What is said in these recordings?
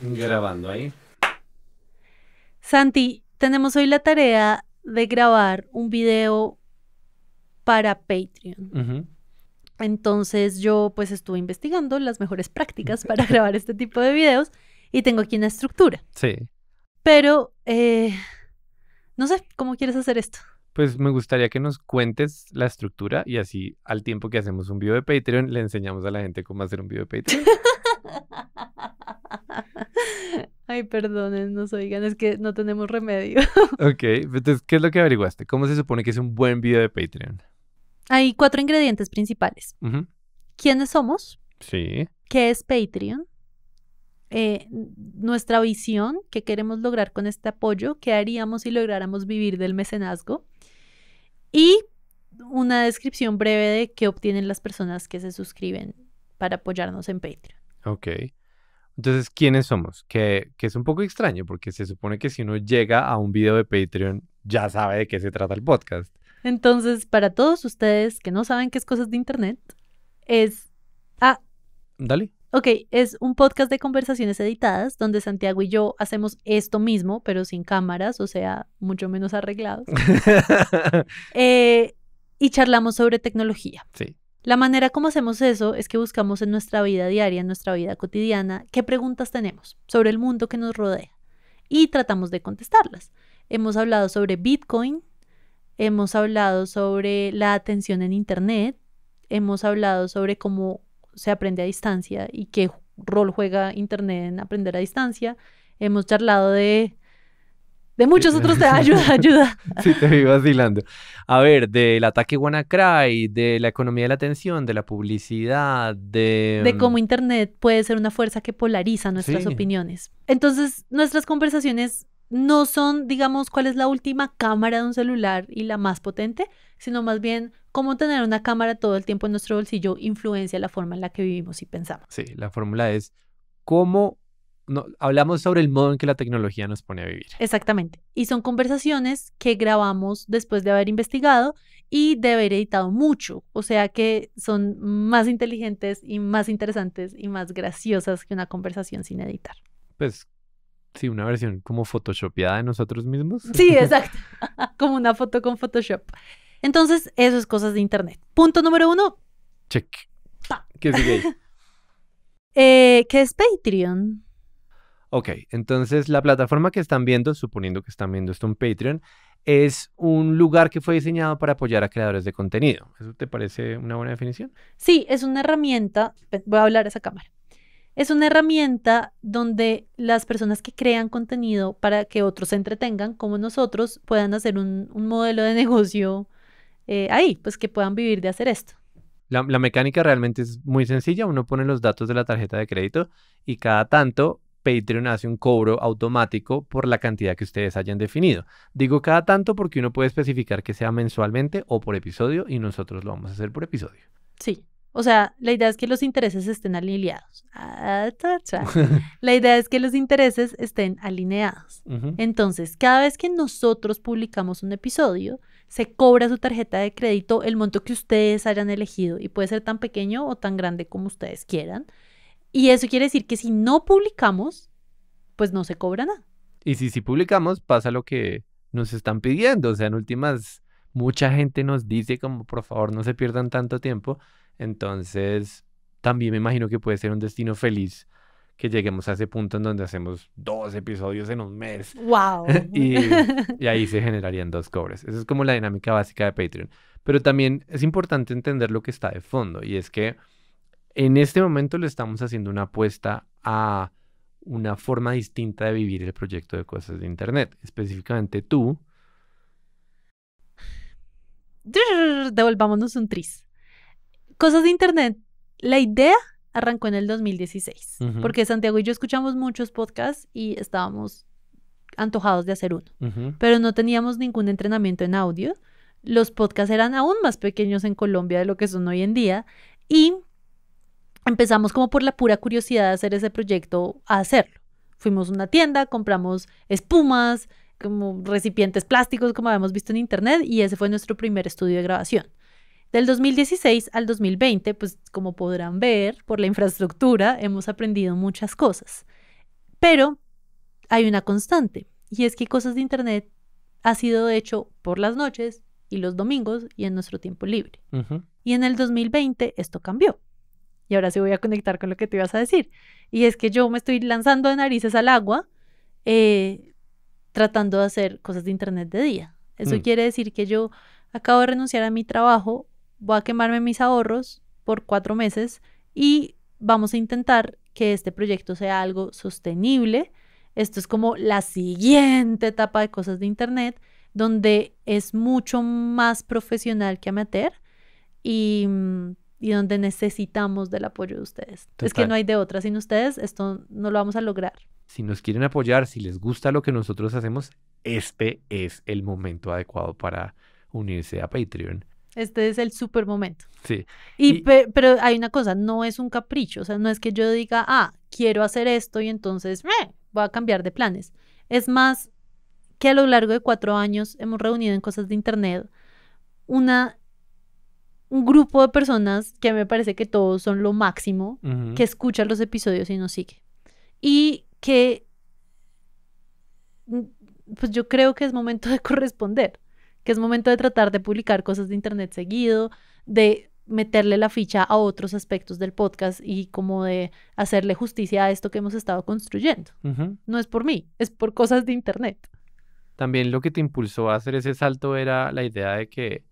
Grabando ahí. Santi, tenemos hoy la tarea de grabar un video para Patreon. Entonces yo pues estuve investigando las mejores prácticas para grabar este tipo de videos y tengo aquí una estructura. Sí. Pero, eh, no sé, ¿cómo quieres hacer esto? Pues me gustaría que nos cuentes la estructura y así al tiempo que hacemos un video de Patreon le enseñamos a la gente cómo hacer un video de Patreon. Ay, nos oigan, es que no tenemos remedio. ok, entonces, ¿qué es lo que averiguaste? ¿Cómo se supone que es un buen video de Patreon? Hay cuatro ingredientes principales. ¿Quiénes somos? Sí. ¿Qué es Patreon? Eh, nuestra visión, qué queremos lograr con este apoyo, qué haríamos si lográramos vivir del mecenazgo y una descripción breve de qué obtienen las personas que se suscriben para apoyarnos en Patreon. Ok. Entonces, ¿quiénes somos? Que, que, es un poco extraño, porque se supone que si uno llega a un video de Patreon, ya sabe de qué se trata el podcast. Entonces, para todos ustedes que no saben qué es cosas de Internet, es... Ah. Dale. Ok, es un podcast de conversaciones editadas donde Santiago y yo hacemos esto mismo, pero sin cámaras, o sea, mucho menos arreglados. Eh, y charlamos sobre tecnología. Sí. La manera como hacemos eso es que buscamos en nuestra vida diaria, en nuestra vida cotidiana, qué preguntas tenemos sobre el mundo que nos rodea y tratamos de contestarlas. Hemos hablado sobre Bitcoin, hemos hablado sobre la atención en Internet, hemos hablado sobre cómo se aprende a distancia y qué rol juega Internet en aprender a distancia. Hemos charlado de de muchos otros te ayuda, ayuda. sí, te vi vacilando. A ver, del ataque WannaCry, de la economía de la atención, de la publicidad, de... De mm, cómo Internet puede ser una fuerza que polariza nuestras opiniones. Entonces, nuestras conversaciones no son, digamos, cuál es la última cámara de un celular y la más potente, sino más bien cómo tener una cámara todo el tiempo en nuestro bolsillo influencia la forma en la que vivimos y pensamos. Sí, la fórmula es cómo hablamos sobre el modo en que la tecnología nos pone a vivir. Exactamente. Y son conversaciones que grabamos después de haber investigado y de haber editado mucho. O sea que son más inteligentes y más interesantes y más graciosas que una conversación sin editar. Pues sí, una versión como photoshopeada de nosotros mismos. Sí, exacto. como una foto con Photoshop. Entonces, eso es cosas de Internet. Punto número uno. Check. ¿Qué eh, ¿Qué es Patreon? Ok, entonces la plataforma que están viendo, suponiendo que están viendo esto en Patreon, es un lugar que fue diseñado para apoyar a creadores de contenido. ¿Eso te parece una buena definición? Sí, es una herramienta, pues, voy a hablar a esa cámara. Es una herramienta donde las personas que crean contenido para que otros se entretengan, como nosotros, puedan hacer un, modelo de negocio eh, ahí, pues que puedan vivir de hacer esto. la mecánica realmente es muy sencilla. Uno pone los datos de la tarjeta de crédito y cada tanto Patreon hace un cobro automático por la cantidad que ustedes hayan definido. Digo cada tanto porque uno puede especificar que sea mensualmente o por episodio y nosotros lo vamos a hacer por episodio. Sí. O sea, la idea es que los intereses estén alineados. Ah, la idea es que los intereses estén alineados. Entonces, cada vez que nosotros publicamos un episodio, se cobra su tarjeta de crédito el monto que ustedes hayan elegido y puede ser tan pequeño o tan grande como ustedes quieran. Y eso quiere decir que si no publicamos, pues no se cobra nada. Y si sí si publicamos, pasa lo que nos están pidiendo. O sea, en últimas, mucha gente nos dice como, por favor, no se pierdan tanto tiempo. Entonces, también me imagino que puede ser un destino feliz que lleguemos a ese punto en donde hacemos dos episodios en un mes. ¡Wow! y, y, ahí se generarían dos cobres. Esa es como la dinámica básica de Patreon. Pero también es importante entender lo que está de fondo y es que en este momento le estamos haciendo una apuesta a una forma distinta de vivir el proyecto de cosas de Internet. Específicamente tú. Devolvámonos un tris. Cosas de Internet. La idea arrancó en el 2016, porque Santiago y yo escuchamos muchos podcasts y estábamos antojados de hacer uno, pero no teníamos ningún entrenamiento en audio. Los podcasts eran aún más pequeños en Colombia de lo que son hoy en día y empezamos como por la pura curiosidad de hacer ese proyecto a hacerlo. Fuimos a una tienda, compramos espumas, como recipientes plásticos como habíamos visto en internet y ese fue nuestro primer estudio de grabación. Del 2016 al 2020, pues como podrán ver por la infraestructura, hemos aprendido muchas cosas. Pero hay una constante y es que cosas de internet ha sido hecho por las noches y los domingos y en nuestro tiempo libre. Y en el 2020 esto cambió y ahora sí voy a conectar con lo que te ibas a decir. Y es que yo me estoy lanzando de narices al agua eh, tratando de hacer cosas de internet de día. Eso mm. quiere decir que yo acabo de renunciar a mi trabajo, voy a quemarme mis ahorros por cuatro meses y vamos a intentar que este proyecto sea algo sostenible. Esto es como la siguiente etapa de cosas de Internet, donde es mucho más profesional que amateur y mm, y donde necesitamos del apoyo de ustedes. Es que no hay de otra. Sin ustedes esto no lo vamos a lograr. Si nos quieren apoyar, si les gusta lo que nosotros hacemos, este es el momento adecuado para unirse a Patreon. Este es el super momento. Sí. Y, pero hay una cosa, no es un capricho, o sea, no es que yo diga, ah, quiero hacer esto y entonces meh, voy a cambiar de planes. Es más que a lo largo de cuatro años hemos reunido en cosas de internet una un grupo de personas que me parece que todos son lo máximo, que escuchan los episodios y nos sigue. Y que, mm, pues yo creo que es momento de corresponder, que es momento de tratar de publicar cosas de Internet seguido, de meterle la ficha a otros aspectos del podcast y como de hacerle justicia a esto que hemos estado construyendo. No es por mí, es por cosas de Internet. También lo que te impulsó a hacer ese salto era la idea de que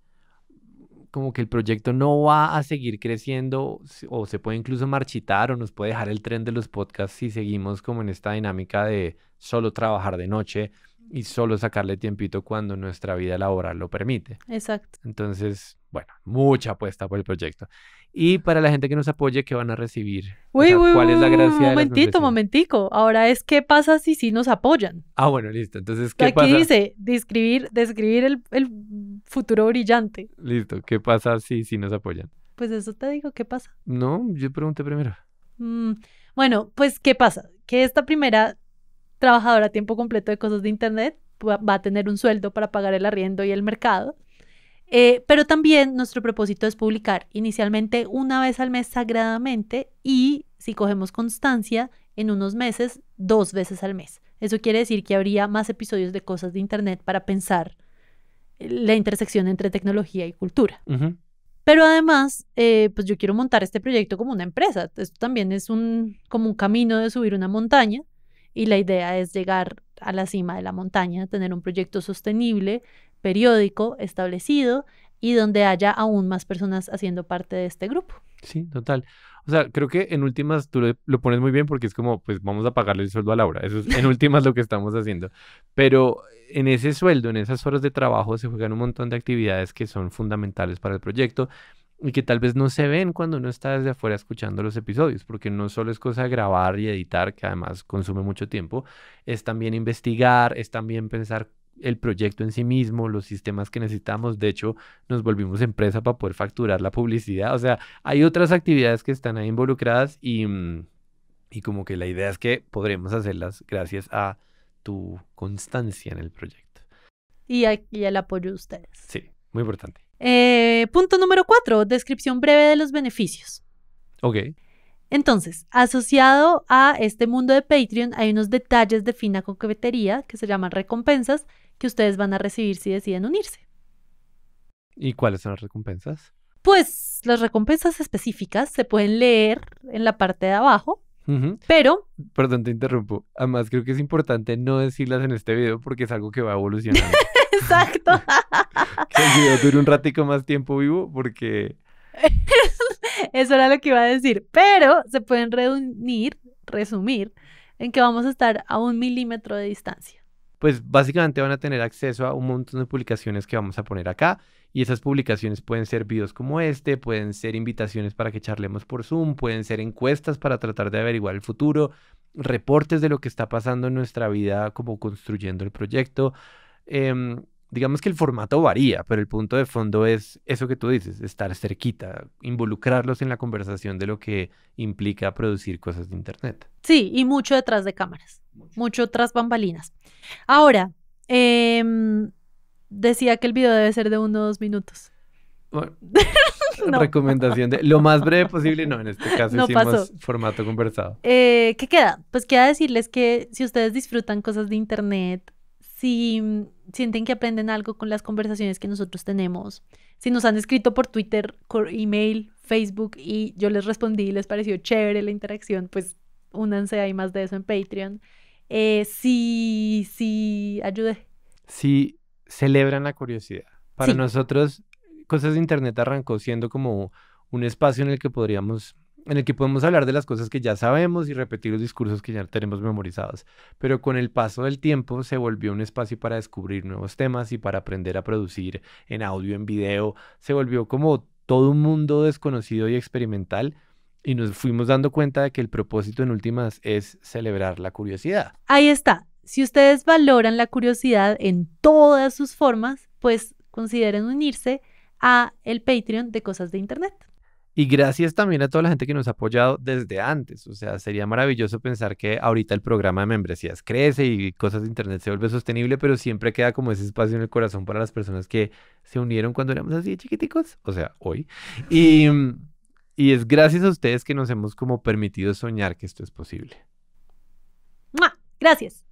como que el proyecto no va a seguir creciendo o se puede incluso marchitar o nos puede dejar el tren de los podcasts si seguimos como en esta dinámica de solo trabajar de noche y solo sacarle tiempito cuando nuestra vida laboral lo permite. Exacto. Entonces, bueno, mucha apuesta por el proyecto. Y para la gente que nos apoye, ¿qué van a recibir? ¿Cuál es la gracia? Un momentito, momentico. Ahora es qué pasa si sí nos apoyan. Ah, bueno, listo. Entonces, ¿qué pasa? Aquí dice, describir, describir el, el, futuro brillante. Listo, ¿qué pasa si sí nos apoyan? Pues eso te digo, ¿qué pasa? No, yo pregunté primero. Mm, bueno, pues ¿qué pasa? Que esta primera trabajadora a tiempo completo de cosas de Internet va a tener un sueldo para pagar el arriendo y el mercado eh, pero también nuestro propósito es publicar inicialmente una vez al mes sagradamente y si cogemos constancia en unos meses, dos veces al mes. Eso quiere decir que habría más episodios de cosas de Internet para pensar eh, la intersección entre tecnología y cultura. Pero además, eh, pues yo quiero montar este proyecto como una empresa. Esto también es como un camino de subir una montaña y la idea es llegar a la cima de la montaña, tener un proyecto sostenible periódico establecido y donde haya aún más personas haciendo parte de este grupo. Sí, total. O sea, creo que en últimas tú lo, pones muy bien porque es como, pues vamos a pagarle el sueldo a Laura. Eso es en últimas lo que estamos haciendo. Pero en ese sueldo, en esas horas de trabajo, se juegan un montón de actividades que son fundamentales para el proyecto y que tal vez no se ven cuando uno está desde afuera escuchando los episodios, porque no solo es cosa de grabar y editar, que además consume mucho tiempo, es también investigar, es también pensar el proyecto en sí mismo, los sistemas que necesitamos. De hecho, nos volvimos empresa para poder facturar la publicidad. O sea, hay otras actividades que están ahí involucradas y, mm, como que la idea es que podremos hacerlas gracias a tu constancia en el proyecto. Y, aquí el apoyo de ustedes. Sí, muy importante. Eh, punto número cuatro, descripción breve de los beneficios. Ok. Entonces, asociado a este mundo de Patreon hay unos detalles de fina coquetería que se llaman recompensas que ustedes van a recibir si deciden unirse. ¿Y cuáles son las recompensas? Pues las recompensas específicas se pueden leer en la parte de abajo, pero... Perdón, te interrumpo. Además, creo que es importante no decirlas en este video porque es algo que va evolucionando. Exacto. que el video dure un ratico más tiempo vivo porque... Eso era lo que iba a decir. Pero se pueden reunir, resumir, en que vamos a estar a un milímetro de distancia pues básicamente van a tener acceso a un montón de publicaciones que vamos a poner acá. Y esas publicaciones pueden ser videos como este, pueden ser invitaciones para que charlemos por Zoom, pueden ser encuestas para tratar de averiguar el futuro, reportes de lo que está pasando en nuestra vida como construyendo el proyecto. Em, digamos que el formato varía, pero el punto de fondo es eso que tú dices, estar cerquita, involucrarlos en la conversación de lo que implica producir cosas de Internet. Sí, y mucho detrás de cámaras, mucho, tras bambalinas. Ahora, em, decía que el video debe ser de uno o dos minutos. Bueno, Recomendación de lo más breve posible, no, en este caso hicimos formato conversado. Eh, ¿Qué queda? Pues queda decirles que si ustedes disfrutan cosas de internet, si mm, sienten que aprenden algo con las conversaciones que nosotros tenemos, si nos han escrito por Twitter, por email, Facebook y yo les respondí y les pareció chévere la interacción, pues únanse, hay más de eso en Patreon. Eh, si, si, ayude. Si celebran la curiosidad. Para nosotros, Cosas de Internet arrancó siendo como un espacio en el que podríamos en el que podemos hablar de las cosas que ya sabemos y repetir los discursos que ya tenemos memorizados, pero con el paso del tiempo se volvió un espacio para descubrir nuevos temas y para aprender a producir en audio, en video, se volvió como todo un mundo desconocido y experimental y nos fuimos dando cuenta de que el propósito en últimas es celebrar la curiosidad. Ahí está. Si ustedes valoran la curiosidad en todas sus formas, pues consideren unirse a el Patreon de Cosas de Internet. Y gracias también a toda la gente que nos ha apoyado desde antes. O sea, sería maravilloso pensar que ahorita el programa de membresías crece y cosas de Internet se vuelve sostenible, pero siempre queda como ese espacio en el corazón para las personas que se unieron cuando éramos así chiquiticos. O sea, hoy. Y, y es gracias a ustedes que nos hemos como permitido soñar que esto es posible. Gracias.